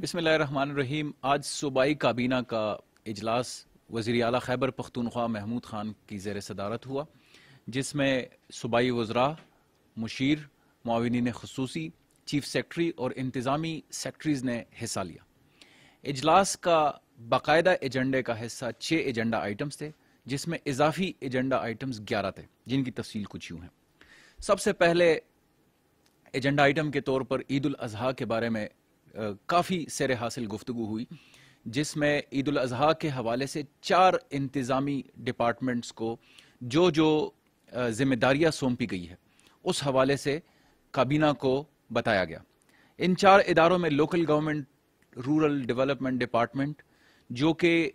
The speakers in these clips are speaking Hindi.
बिसमीम आज सूबाई काबीना का इजलास वज़ी अला खैबर पख्तूनख्वा महमूद ख़ान की जेर सदारत हुआ जिसमें सूबाई वज्रा मुशीर माविन खसूसी चीफ सेक्रेटरी और इंतज़ामी सेक्रेटरीज़ ने हिस्सा लिया इजलास का बाकायदा एजेंडे का हिस्सा छः एजेंडा आइटम्स थे जिसमें इजाफी एजेंडा आइटम्स ग्यारह थे जिनकी तफसील कुछ यूँ है सबसे पहले एजेंडा आइटम के तौर पर ईद अजहा के बारे में काफ़ी सर हासिल गुफ्तु हुई जिसमें ईद अजहा के हवाले से चार इंतज़ामी डिपार्टमेंट्स को जो जो जिम्मेदारियाँ सौंपी गई है उस हवाले से काबीना को बताया गया इन चार इदारों में local government rural development department जो कि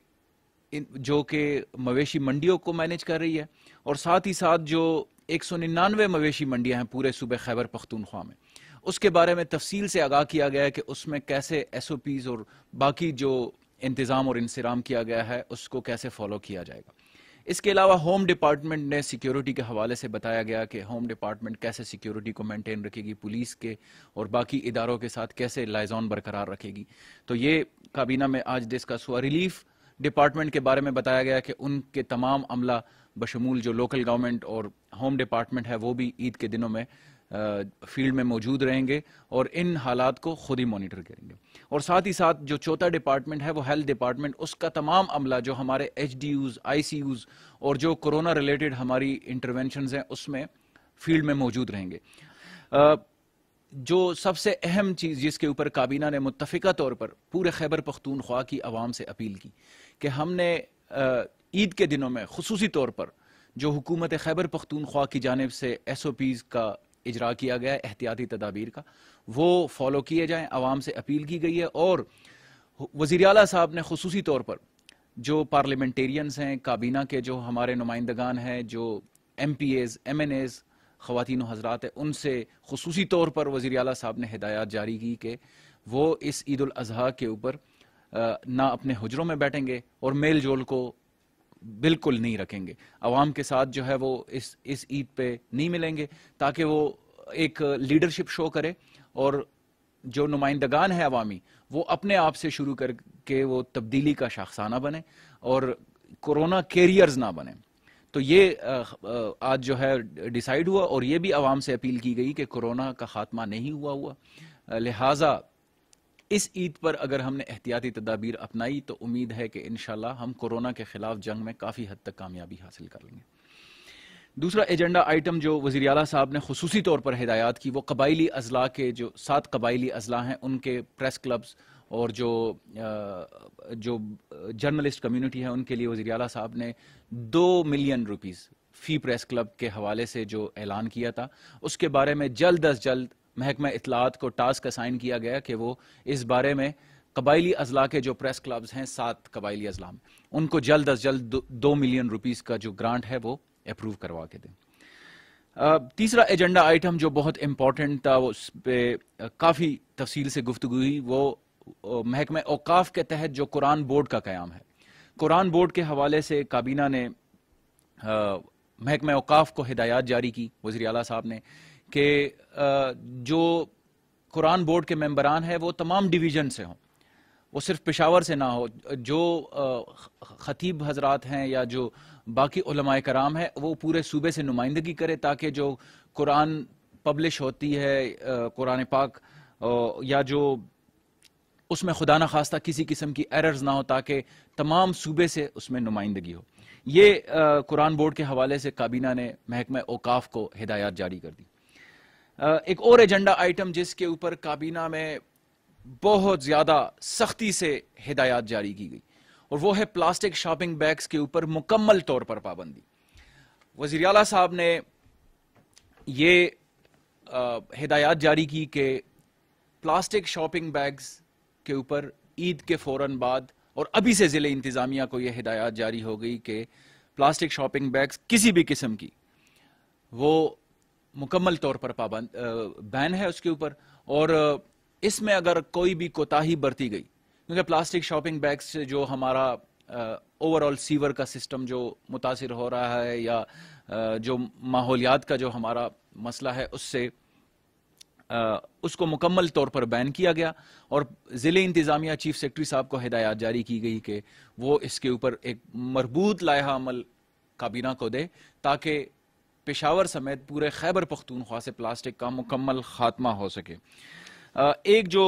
जो कि मवेशी मंडियों को मैनेज कर रही है और साथ ही साथ जो एक सौ निन्यानवे मवेशी मंडियाँ हैं पूरे सूबे खैबर पख्तूनख्वा में उसके बारे में तफसील से आगाह किया गया है कि उसमें कैसे एस ओ पीज़ और बाकी जो इंतज़ाम और इंसराम किया गया है उसको कैसे फॉलो किया जाएगा इसके अलावा होम डिपार्टमेंट ने सिक्योरिटी के हवाले से बताया गया कि होम डिपार्टमेंट कैसे सिक्योरिटी को मेंटेन रखेगी पुलिस के और बाकी इदारों के साथ कैसे लाइजॉन बरकरार रखेगी तो ये काबीना में आज डिस्कस हुआ रिलीफ डिपार्टमेंट के बारे में बताया गया कि उनके तमाम अमला बशमूल जो लोकल गवर्नमेंट और होम डिपार्टमेंट है वो भी ईद के दिनों में फील्ड में मौजूद रहेंगे और इन हालात को खुद ही मॉनिटर करेंगे और साथ ही साथ जो चौथा डिपार्टमेंट है वो हेल्थ डिपार्टमेंट उसका तमाम अमला जो हमारे H D Us I C Us और जो कोरोना रिलेटेड हमारी इंटरवेंशन हैं उसमें फील्ड में मौजूद रहेंगे जो सबसे अहम चीज़ जिसके ऊपर काबीना ने मुतफ़ा तौर पर पूरे खैबर पख्तूनख्वा की आवाम से अपील की कि हमने ईद के दिनों में खसूसी तौर पर जो हुकूमत खैबर पख्तूनख्वा की जानब से एस ओ पीज़ का इजरा किया गया है एहतियाती तदाबीर का वो फॉलो किए जाएँ आवाम से अपील की गई है और वज़ी अला साहब ने खसूसी तौर पर जो पार्लियामेंटेरियंस हैं काबीना के जो हमारे नुमाइंदगान हैं जो M P As M N As खुतिन हजरात हैं उनसे खसूसी तौर पर वज़ी अला साहब ने हिदायत जारी की कि वो इस ईद अजी के ऊपर ना अपने हजरों में बैठेंगे और मेल जोल को बिल्कुल नहीं रखेंगे अवाम के साथ जो है वो इस इस ईद पे नहीं मिलेंगे ताकि वो एक लीडरशिप शो करे और जो नुमाइंदगान है अवामी वो अपने आप से शुरू करके वो तब्दीली का शाखसाना बने और कोरोना कैरियर्स ना बने तो ये आज जो है डिसाइड हुआ और ये भी आवाम से अपील की गई कि कोरोना का खात्मा नहीं हुआ हुआ लिहाजा इस ईद पर अगर हमने एहतियाती तदाबीर अपनाई तो उम्मीद है कि इन हम कोरोना के खिलाफ जंग में काफ़ी हद तक कामयाबी हासिल कर लेंगे दूसरा एजेंडा आइटम जो वजी अला साहब ने खसूसी तौर पर हिदायत की वो कबाइली अजला के जो सात कबाइली अजला हैं उनके प्रेस क्लब्स और जो जो जर्नलिस्ट कम्यूनिटी है उनके लिए वजी अला साहब ने दो मिलियन रुपीज़ फ़ी प्रेस क्लब के हवाले से जो ऐलान किया था उसके बारे में जल्द अज जल्द महकमा इतलात को टास्क असाइन किया गया कि वो इस बारे में कबायली अजला के जो प्रेस क्लब्स हैं सात कबायली अजला में उनको जल्द अज जल्द दो, दो मिलियन रुपीज़ का जो ग्रांट है वो अप्रूव करवा के दें तीसरा एजेंडा आइटम जो बहुत इम्पॉर्टेंट था उस पर काफ़ी तफसील से गुफ्तु हुई वो महकमे अवकाफ के तहत जो कुरान बोर्ड का क्याम है कुरान बोर्ड के हवाले से काबीना ने महकमे अवकाफ को हिदायत जारी की वजी अला साहब ने कि जो कुरान बोर्ड के मेंबरान हैं वो तमाम डिवीज़न से हों वो सिर्फ पेशावर से ना हो जो ख़तीब हजरात हैं या जो बाकी कराम हैं वो पूरे सूबे से नुमाइंदगी करे ताकि जो कुरान पब्लिश होती है कुरान पाक या जो उसमें खुदा न खास्ता किसी किस्म की एरर्स ना हो ताकि तमाम सूबे से उसमें नुमाइंदगी हो ये कुरान बोर्ड के हवाले से काबीना ने महकमा अवकाफ को हिदायत जारी कर दी एक और एजेंडा आइटम जिसके ऊपर काबीना में बहुत ज़्यादा सख्ती से हिदायत जारी की गई और वो है प्लास्टिक शॉपिंग बैग्स के ऊपर मुकम्मल तौर पर पाबंदी वजीर अला साहब ने ये हिदायत जारी की कि प्लास्टिक शॉपिंग बैग्स के ऊपर ईद के फौरन बाद और अभी से ज़िले इंतज़ामिया को यह हिदायत जारी हो गई कि प्लास्टिक शॉपिंग बैग्स किसी भी किस्म की वो मुकम्मल तौर पर पाबंद बैन है उसके ऊपर और इसमें अगर कोई भी कोताही बरती गई क्योंकि प्लास्टिक शॉपिंग बैग से जो हमारा ओवरऑल सीवर का सिस्टम जो मुतासर हो रहा है या आ, जो माहौलियात का जो हमारा मसला है उससे आ, उसको मुकम्मल तौर पर बैन किया गया और ज़िले इंतज़ामिया चीफ सेक्रेटरी साहब को हिदायत जारी की गई कि वो इसके ऊपर एक मरबूत लाहा अमल काबीना को दे ताकि पेशावर समेत पूरे खैबर पख्तूनख्वा से प्लास्टिक का मुकम्मल खात्मा हो सके एक जो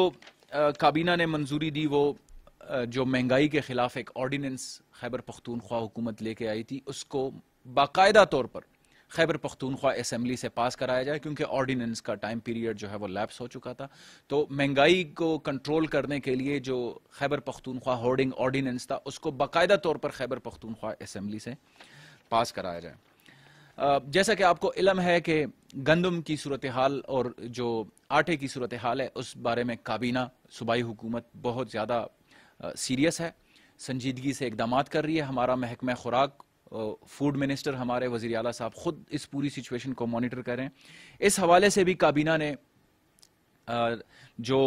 काबीना ने मंजूरी दी वो जो महंगाई के ख़िलाफ़ एक ऑर्डीनेंस खैबर पख्तूनख्वा हुकूमत लेके आई थी उसको बाकायदा तौर पर खैबर पख्तूनख्वा असम्बली से पास कराया जाए क्योंकि ऑर्डीनेंस का टाइम पीरियड जो है वो लैप्स हो चुका था तो महंगाई को कंट्रोल करने के लिए जो खैबर पख्तूनख्वा होर्डिंग ऑर्डीनेंस था उसको बाकायदा तौर पर खैबर पख्तूनख्वा असम्बली से पास कराया जाए जैसा कि आपको इलम है कि गंदम की सूरत हाल और जो आटे की सूरत हाल है उस बारे में काबीना सूबाई हुकूमत बहुत ज़्यादा सीरियस है संजीदगी से इकदाम कर रही है हमारा महकमा खुराक फूड मिनिस्टर हमारे वजी अला साहब खुद इस पूरी सिचुएशन को मॉनिटर करें इस हवाले से भी काबीना ने जो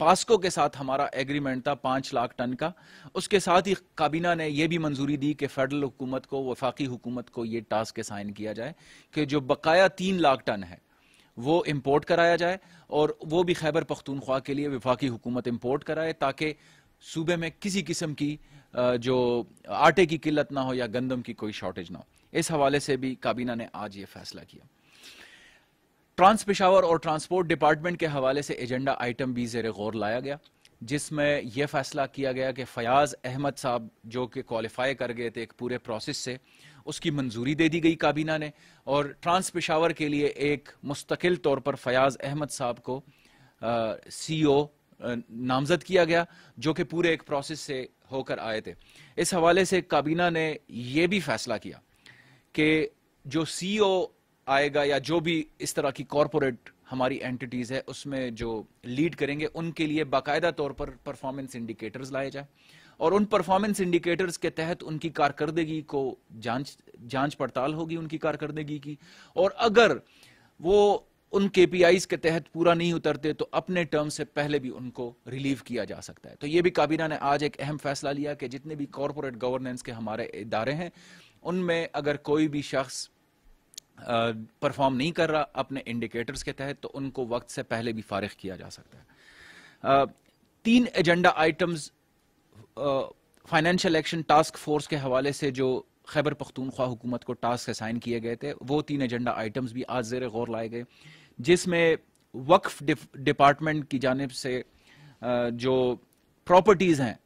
पास्को के साथ हमारा एग्रीमेंट था पाँच लाख टन का उसके साथ ही काबीना ने यह भी मंजूरी दी कि फेडरल हुकूमत को वफाकी हुकूमत को ये टास्क असाइन किया जाए कि जो बकाया तीन लाख टन है वो इम्पोर्ट कराया जाए और वो भी खैबर पख्तूनख्वा के लिए वफाकी हुकूमत इम्पोर्ट कराए ताकि सूबे में किसी किस्म की जो आटे की किल्लत ना हो या गंदम की कोई शॉर्टेज ना हो इस हवाले से भी काबीना ने आज ये फैसला किया ट्रांस पिशावर और ट्रांसपोर्ट डिपार्टमेंट के हवाले से एजेंडा आइटम भी जेर गौर लाया गया जिसमें यह फैसला किया गया कि फयाज अहमद साहब जो कि क्वालिफाई कर गए थे एक पूरे प्रोसेस से उसकी मंजूरी दे दी गई काबीना ने और ट्रांस पिशावर के लिए एक मुस्तकिल तौर पर फयाज अहमद साहब को सी ओ e नामजद किया गया जो कि पूरे एक प्रोसेस से होकर आए थे इस हवाले से काबीना ने यह भी फैसला किया कि जो सी ओ e आएगा या जो भी इस तरह की कॉरपोरेट हमारी एंटिटीज़ है उसमें जो लीड करेंगे उनके लिए बाकायदा तौर पर परफॉर्मेंस इंडिकेटर्स लाए जाए और उन परफॉर्मेंस इंडिकेटर्स के तहत उनकी कारकर्दगी को जांच जांच पड़ताल होगी उनकी कारकर्दगी की और अगर वो उन के के तहत पूरा नहीं उतरते तो अपने टर्म से पहले भी उनको रिलीव किया जा सकता है तो ये भी काबीना ने आज एक अहम फैसला लिया कि जितने भी कॉरपोरेट गवर्नेंस के हमारे इदारे हैं उनमें अगर कोई भी शख्स परफॉर्म नहीं कर रहा अपने इंडिकेटर्स के तहत तो उनको वक्त से पहले भी फारिग किया जा सकता है तीन agenda items financial action task force के हवाले से जो खैबर पख्तूनख्वा हुकूमत को टास्क असाइन किए गए थे वो तीन एजेंडा आइटम्स भी आज जेर गौर लाए गए जिसमें वक्फ डिपार्टमेंट की जानब से जो प्रॉपर्टीज़ हैं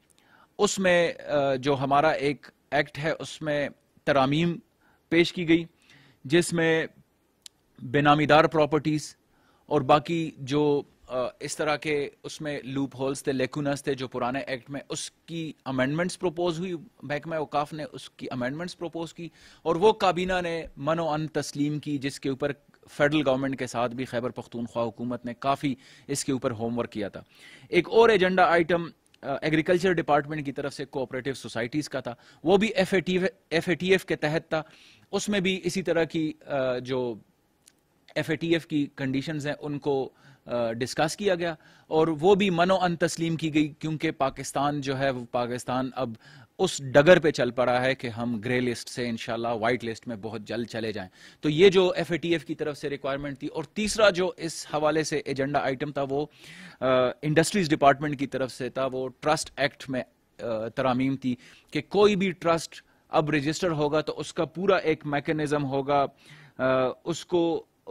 उसमें जो हमारा एक एक्ट है उसमें तरामीम पेश की गई जिसमें बेनामीदार प्रॉपर्टीज और बाकी जो इस तरह के उसमें लूप होल्स थे लेकुनस थे जो पुराने एक्ट में उसकी अमेंडमेंट्स प्रपोज हुई महकमा अवकाफ ने उसकी अमेंडमेंट्स प्रपोज की और वो काबीना ने मनो अन तस्लीम की जिसके ऊपर फेडरल गवर्नमेंट के साथ भी खैबर पख्तूनख्वा हुकूमत ने काफ़ी इसके ऊपर होमवर्क किया था एक और एजेंडा आइटम एग्रीकल्चर डिपार्टमेंट की तरफ से कोऑपरेटिव सोसाइटीज़ का था वो भी एफ एफ के तहत था उसमें भी इसी तरह की जो एफ की कंडीशंस हैं उनको डिस्कस किया गया और वो भी मनो अन तस्लीम की गई क्योंकि पाकिस्तान जो है पाकिस्तान अब उस डगर पे चल पड़ा है कि हम ग्रे लिस्ट से इंशाल्लाह व्हाइट लिस्ट में बहुत जल्द चले जाएं तो ये जो एफ की तरफ से रिक्वायरमेंट थी और तीसरा जो इस हवाले से एजेंडा आइटम था वो इंडस्ट्रीज डिपार्टमेंट की तरफ से था वो ट्रस्ट एक्ट में तरामीम थी कि कोई भी ट्रस्ट अब रजिस्टर होगा तो उसका पूरा एक मैकेनिज्म होगा आ, उसको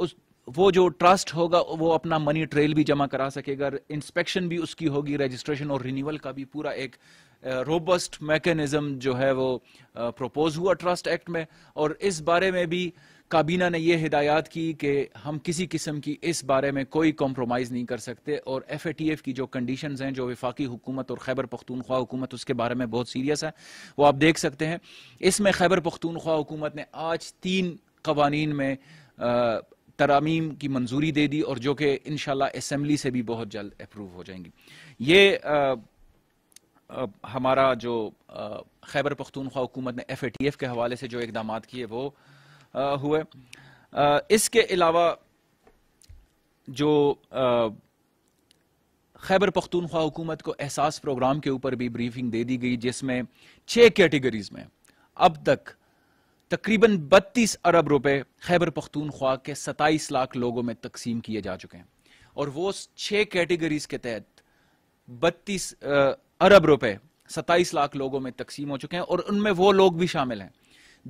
उस वो जो ट्रस्ट होगा वो अपना मनी ट्रेल भी जमा करा सकेगा इंस्पेक्शन भी उसकी होगी रजिस्ट्रेशन और रिन्यूअल का भी पूरा एक रोबस्ट मैकेनिज्म जो है वो प्रपोज हुआ ट्रस्ट एक्ट में और इस बारे में भी काबीना ने यह हिदायत की कि हम किसी किस्म की इस बारे में कोई कॉम्प्रोमाइज़ नहीं कर सकते और एफ ए टी एफ की जो कंडीशंस हैं जो विफाक़ी हुकूमत और खैबर पख्तूनख्वा हुकूमत उसके बारे में बहुत सीरियस है वो आप देख सकते हैं इसमें खैबर पख्तूनख्वा हुकूमत ने आज तीन कवानीन में तरामीम की मंजूरी दे दी और जो कि इन असम्बली से भी बहुत जल्द अप्रूव हो जाएंगी ये आ, आ, हमारा जो खैबर पख्तूनख्वा हुकूमत ने एफ ए टी एफ के हवाले से जो इकदाम किए वो आ, हुए आ, इसके अलावा जो खैबर पख्तूनख्वा हुकूमत को एहसास प्रोग्राम के ऊपर भी ब्रीफिंग दे दी गई जिसमें छः कैटेगरीज में अब तक तकरीबन 32 अरब रुपए खैबर पख्तूनख्वा के 27 लाख लोगों में तकसीम किए जा चुके हैं और वो छह कैटेगरीज के तहत 32 अरब रुपए 27 लाख लोगों में तकसीम हो चुके हैं और उनमें वो लोग भी शामिल हैं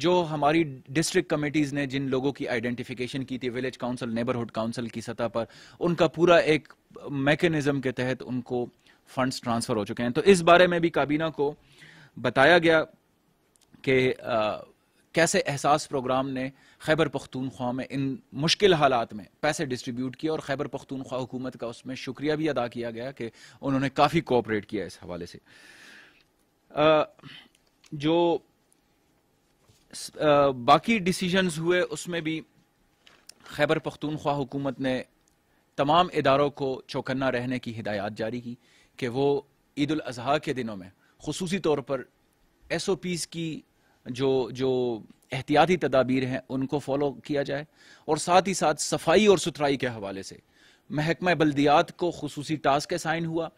जो हमारी डिस्ट्रिक्ट कमेटीज़ ने जिन लोगों की आइडेंटिफिकेशन की थी विलेज काउंसिल नेबरहुड काउंसिल की सतह पर उनका पूरा एक मैकेनिज्म के तहत उनको फंड्स ट्रांसफ़र हो चुके हैं तो इस बारे में भी काबीना को बताया गया कि कैसे एहसास प्रोग्राम ने खैबर पख्तूनख्वा में इन मुश्किल हालात में पैसे डिस्ट्रीब्यूट किए और खैबर पख्तूनख्वा हुकूमत का उसमें शुक्रिया भी अदा किया गया कि उन्होंने काफ़ी कोऑपरेट किया इस हवाले से आ, जो आ, बाकी डिसीजंस हुए उसमें भी खैबर पख्तूनख्वा हुकूमत ने तमाम इदारों को चौकन्ना रहने की हिदायत जारी की कि वो ईद अजहा के दिनों में खसूसी तौर पर एस ओ पीज़ की जो जो एहतियाती तदाबीर हैं उनको फॉलो किया जाए और साथ ही साथ सफाई और सुथराई के हवाले से महकमा बल्दियात को खसूसी टास्क असाइन हुआ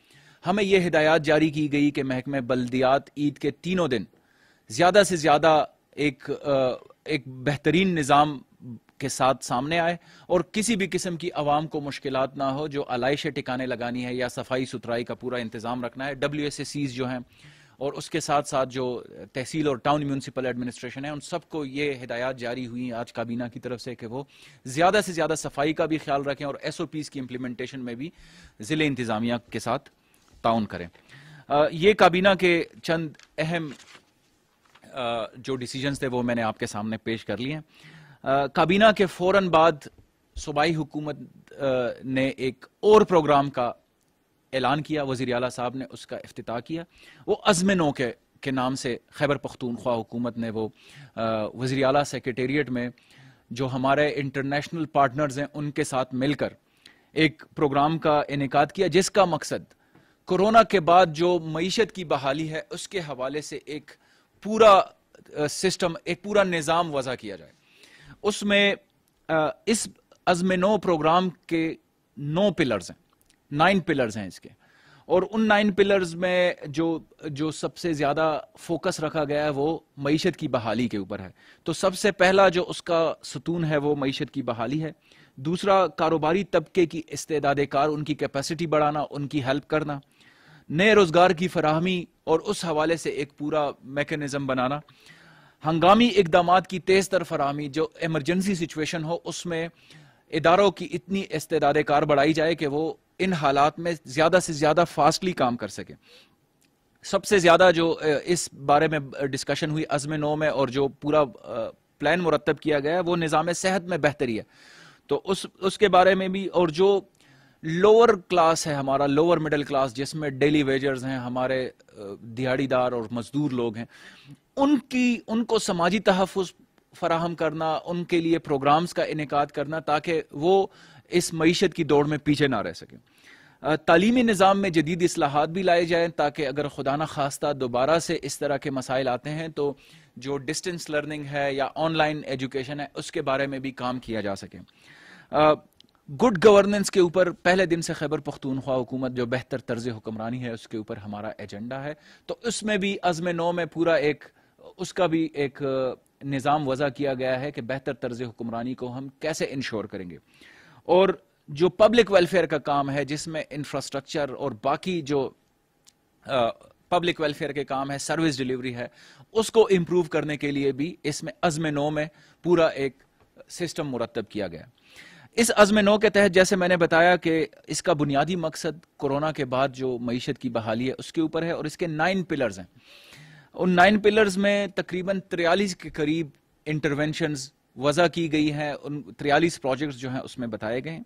हमें यह हिदायत जारी की गई कि महकमा बल्दियात ईद के तीनों दिन ज़्यादा से ज़्यादा एक एक बेहतरीन निज़ाम के साथ सामने आए और किसी भी किस्म की आवाम को मुश्किल ना हो जो आलाइश टिकाने लगानी है या सफाई सुथराई का पूरा इंतज़ाम रखना है डब्ल्यू एस एस सीज जो हैं और उसके साथ साथ जो तहसील और टाउन म्यूनसिपल एडमिनिस्ट्रेशन है उन सबको ये हिदायत जारी हुई आज काबीना की तरफ से कि वो ज़्यादा से ज़्यादा सफाई का भी ख्याल रखें और एस ओ पीज़ की इम्प्लीमेंटेशन में भी ज़िले इंतज़ामिया के साथ ताउन करें आ, ये काबीना के चंद अहम जो डिसीजंस थे वो मैंने आपके सामने पेश कर लिए हैं काबीना के फ़ौर बाद सूबाई हुकूमत ने एक और प्रोग्राम का ऐलान किया वज़ी अला साहब ने उसका अफ्ताह किया वो अज़म नो के के नाम से खैबर पख्तूनख्वा हुकूमत ने वो वज़ी अला सेक्रटेरिएट में जो हमारे इंटरनेशनल पार्टनर्स हैं उनके साथ मिलकर एक प्रोग्राम का इनका किया जिसका मकसद कोरोना के बाद जो मीशत की बहाली है उसके हवाले से एक पूरा सिस्टम एक पूरा निज़ाम वज़ा किया जाए उसमें इस अज़म नो प्रोग्राम के नौ पिलर्स हैं नाइन पिलर्स हैं इसके और उन नाइन पिलर्स में जो जो सबसे ज़्यादा फोकस रखा गया है वो मीशत की बहाली के ऊपर है तो सबसे पहला जो उसका सतून है वो मीशत की बहाली है दूसरा कारोबारी तबके की इस्तेदाद कार उनकी कैपेसिटी बढ़ाना उनकी हेल्प करना नए रोज़गार की फराहमी और उस हवाले से एक पूरा मेकनिज़म बनाना हंगामी इकदाम की तेज़ तर फरहमी जो एमरजेंसी सिचुएशन हो उसमें इदारों की इतनी इस्तेदाद कार बढ़ाई जाए कि वो इन हालात में ज़्यादा से ज़्यादा फास्टली काम कर सके सबसे ज़्यादा जो इस बारे में डिस्कशन हुई अज़म नो में और जो पूरा प्लान मुरतब किया गया है वो निज़ाम सेहत में बेहतरी है तो उस उसके बारे में भी और जो लोअर क्लास है हमारा लोअर मिडिल क्लास जिसमें डेली वेजर्स हैं हमारे दिहाड़ीदार और मजदूर लोग हैं उनकी उनको समाजी तहफ़ फराहम करना उनके लिए प्रोग्राम्स का इनका करना ताकि वो इस मीशत की दौड़ में पीछे ना रह सकें तालीमी निज़ाम में जदीद असलाहत भी लाए जाएँ ताकि अगर खुदा न खास्ता दोबारा से इस तरह के मसाइल आते हैं तो जो डिस्टेंस लर्निंग है या ऑनलाइन एजुकेशन है उसके बारे में भी काम किया जा सके गुड गवर्नेंस के ऊपर पहले दिन से खैबर पख्तूनख्वा हुकूमत जो बेहतर तर्ज हुक्मरानी है उसके ऊपर हमारा एजेंडा है तो उसमें भी अज़म नौ में पूरा एक उसका भी एक निज़ाम वज़ा किया गया है कि बेहतर तर्ज हुक्मरानी को हम कैसे इंश्योर करेंगे और जो पब्लिक वेलफेयर का काम है जिसमें इंफ्रास्ट्रक्चर और बाकी जो पब्लिक वेलफेयर के काम है सर्विस डिलीवरी है उसको इम्प्रूव करने के लिए भी इसमें अजम नो में पूरा एक सिस्टम मुरतब किया गया इस अजम नो के तहत जैसे मैंने बताया कि इसका बुनियादी मकसद कोरोना के बाद जो मीशत की बहाली है उसके ऊपर है और इसके नाइन पिलर्स हैं उन नाइन पिलर्स में तकरीबन तिरयालीस के करीब इंटरवेंशन वजह की गई है उन तिरयालीस प्रोजेक्ट्स जो हैं उसमें बताए गए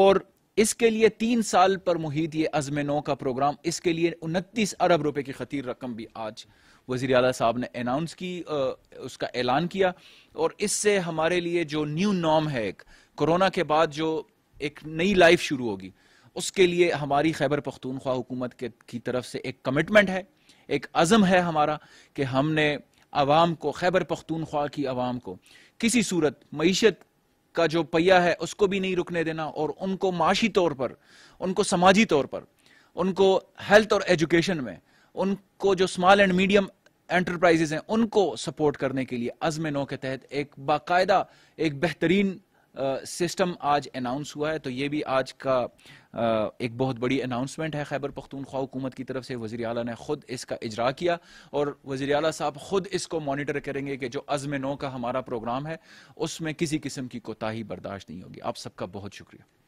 और इसके लिए तीन साल पर मुहित ये अजम नौ का प्रोग्राम इसके लिए उनतीस अरब रुपए की खतीर रकम भी आज वजी अला साहब ने अनाउंस की उसका ऐलान किया और इससे हमारे लिए जो न्यू नॉम है एक कोरोना के बाद जो एक नई लाइफ शुरू होगी उसके लिए हमारी खैबर पख्तूनख्वा हुकूमत के की तरफ से एक कमिटमेंट है एक अज़म है हमारा कि हमने आवाम को खैबर पख्तूनख्वा की आवाम को किसी सूरत मीशत का जो पहिया है उसको भी नहीं रुकने देना और उनको माशी तौर पर उनको समाजी तौर पर उनको हेल्थ और एजुकेशन में उनको जो स्मॉल एंड मीडियम एंटरप्राइजेज हैं उनको सपोर्ट करने के लिए अज़म नौ के तहत एक बाकायदा एक बेहतरीन सिस्टम आज अनाउंस हुआ है तो ये भी आज का एक बहुत बड़ी अनाउंसमेंट है खैबर पख्तूनख्वा हुकूमत की तरफ से वजी अला ने ख़ुद इसका इजरा किया और वजी अला साहब ख़ुद इसको मॉनिटर करेंगे कि जो अज़म नौ का हमारा प्रोग्राम है उसमें किसी किस्म की कोताही बर्दाश्त नहीं होगी आप सबका बहुत शुक्रिया